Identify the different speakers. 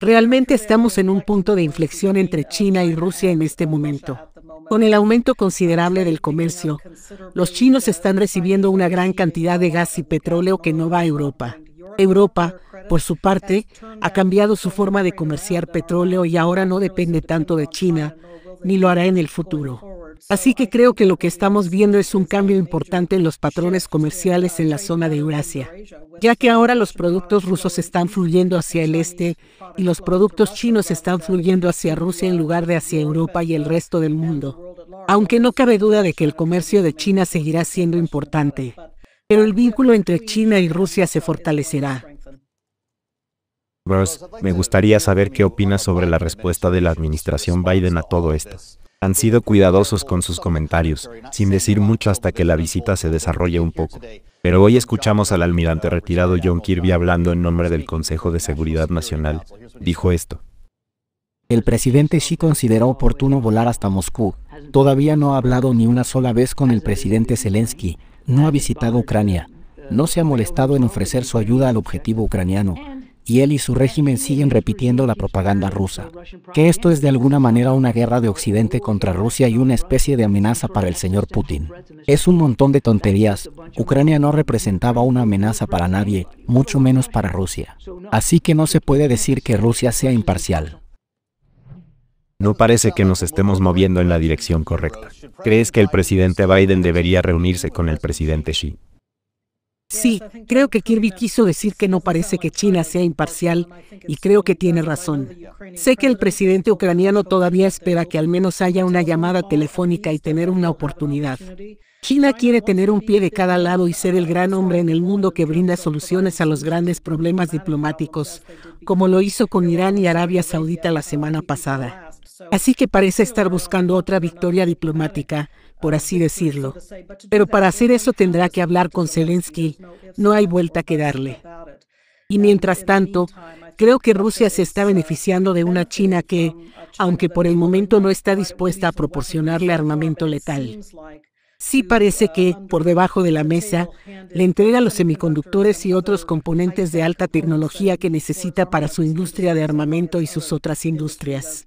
Speaker 1: Realmente estamos en un punto de inflexión entre China y Rusia en este momento. Con el aumento considerable del comercio, los chinos están recibiendo una gran cantidad de gas y petróleo que no va a Europa. Europa, por su parte, ha cambiado su forma de comerciar petróleo y ahora no depende tanto de China, ni lo hará en el futuro. Así que creo que lo que estamos viendo es un cambio importante en los patrones comerciales en la zona de Eurasia, ya que ahora los productos rusos están fluyendo hacia el este y los productos chinos están fluyendo hacia Rusia en lugar de hacia Europa y el resto del mundo. Aunque no cabe duda de que el comercio de China seguirá siendo importante, pero el vínculo entre China y Rusia se fortalecerá.
Speaker 2: Bruce, me gustaría saber qué opinas sobre la respuesta de la administración Biden a todo esto. Han sido cuidadosos con sus comentarios, sin decir mucho hasta que la visita se desarrolle un poco. Pero hoy escuchamos al almirante retirado John Kirby hablando en nombre del Consejo de Seguridad Nacional. Dijo esto.
Speaker 3: El presidente Xi consideró oportuno volar hasta Moscú. Todavía no ha hablado ni una sola vez con el presidente Zelensky. No ha visitado Ucrania. No se ha molestado en ofrecer su ayuda al objetivo ucraniano y él y su régimen siguen repitiendo la propaganda rusa. Que esto es de alguna manera una guerra de Occidente contra Rusia y una especie de amenaza para el señor Putin. Es un montón de tonterías. Ucrania no representaba una amenaza para nadie, mucho menos para Rusia. Así que no se puede decir que Rusia sea imparcial.
Speaker 2: No parece que nos estemos moviendo en la dirección correcta. ¿Crees que el presidente Biden debería reunirse con el presidente Xi?
Speaker 1: Sí, creo que Kirby quiso decir que no parece que China sea imparcial y creo que tiene razón. Sé que el presidente ucraniano todavía espera que al menos haya una llamada telefónica y tener una oportunidad. China quiere tener un pie de cada lado y ser el gran hombre en el mundo que brinda soluciones a los grandes problemas diplomáticos, como lo hizo con Irán y Arabia Saudita la semana pasada. Así que parece estar buscando otra victoria diplomática, por así decirlo. Pero para hacer eso tendrá que hablar con Zelensky. No hay vuelta que darle. Y mientras tanto, creo que Rusia se está beneficiando de una China que, aunque por el momento no está dispuesta a proporcionarle armamento letal, sí parece que, por debajo de la mesa, le entrega los semiconductores y otros componentes de alta tecnología que necesita para su industria de armamento
Speaker 2: y
Speaker 3: sus otras industrias.